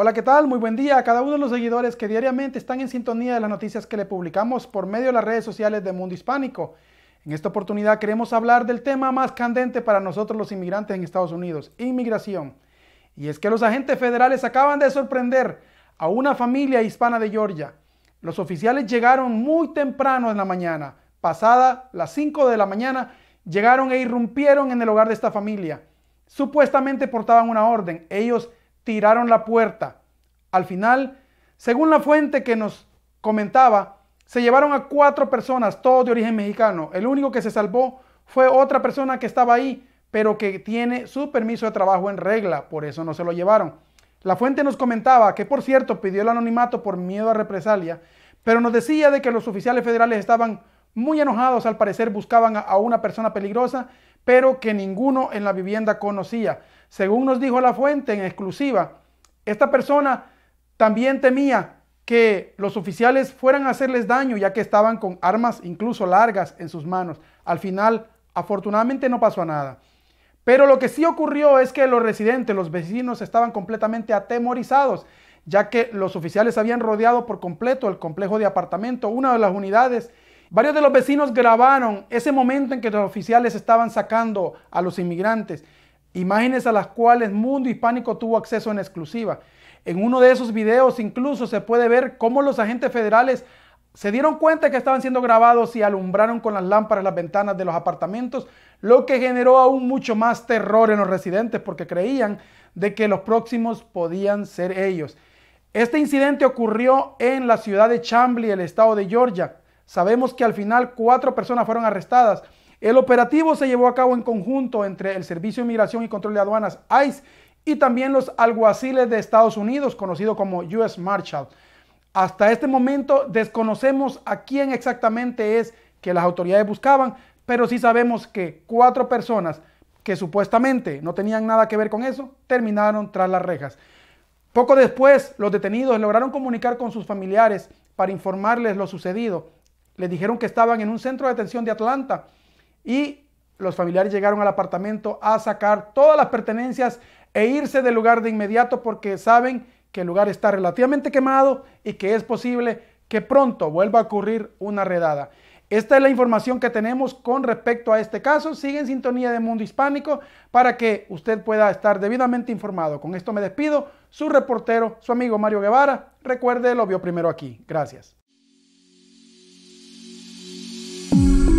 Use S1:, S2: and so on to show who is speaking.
S1: Hola, ¿qué tal? Muy buen día a cada uno de los seguidores que diariamente están en sintonía de las noticias que le publicamos por medio de las redes sociales de Mundo Hispánico. En esta oportunidad queremos hablar del tema más candente para nosotros los inmigrantes en Estados Unidos, inmigración. Y es que los agentes federales acaban de sorprender a una familia hispana de Georgia. Los oficiales llegaron muy temprano en la mañana, pasada las 5 de la mañana, llegaron e irrumpieron en el hogar de esta familia. Supuestamente portaban una orden. Ellos tiraron la puerta. Al final, según la fuente que nos comentaba, se llevaron a cuatro personas, todos de origen mexicano. El único que se salvó fue otra persona que estaba ahí, pero que tiene su permiso de trabajo en regla, por eso no se lo llevaron. La fuente nos comentaba que, por cierto, pidió el anonimato por miedo a represalia, pero nos decía de que los oficiales federales estaban muy enojados, al parecer buscaban a una persona peligrosa, pero que ninguno en la vivienda conocía. Según nos dijo la fuente en exclusiva, esta persona también temía que los oficiales fueran a hacerles daño ya que estaban con armas incluso largas en sus manos. Al final, afortunadamente no pasó a nada. Pero lo que sí ocurrió es que los residentes, los vecinos estaban completamente atemorizados, ya que los oficiales habían rodeado por completo el complejo de apartamento, una de las unidades Varios de los vecinos grabaron ese momento en que los oficiales estaban sacando a los inmigrantes, imágenes a las cuales Mundo Hispánico tuvo acceso en exclusiva. En uno de esos videos incluso se puede ver cómo los agentes federales se dieron cuenta que estaban siendo grabados y alumbraron con las lámparas las ventanas de los apartamentos, lo que generó aún mucho más terror en los residentes porque creían de que los próximos podían ser ellos. Este incidente ocurrió en la ciudad de Chambly, el estado de Georgia. Sabemos que al final cuatro personas fueron arrestadas. El operativo se llevó a cabo en conjunto entre el Servicio de Inmigración y Control de Aduanas, ICE, y también los alguaciles de Estados Unidos, conocido como US Marshall. Hasta este momento desconocemos a quién exactamente es que las autoridades buscaban, pero sí sabemos que cuatro personas que supuestamente no tenían nada que ver con eso, terminaron tras las rejas. Poco después, los detenidos lograron comunicar con sus familiares para informarles lo sucedido les dijeron que estaban en un centro de atención de Atlanta y los familiares llegaron al apartamento a sacar todas las pertenencias e irse del lugar de inmediato porque saben que el lugar está relativamente quemado y que es posible que pronto vuelva a ocurrir una redada. Esta es la información que tenemos con respecto a este caso. Sigue en sintonía de Mundo Hispánico para que usted pueda estar debidamente informado. Con esto me despido. Su reportero, su amigo Mario Guevara. Recuerde, lo vio primero aquí. Gracias. Thank you.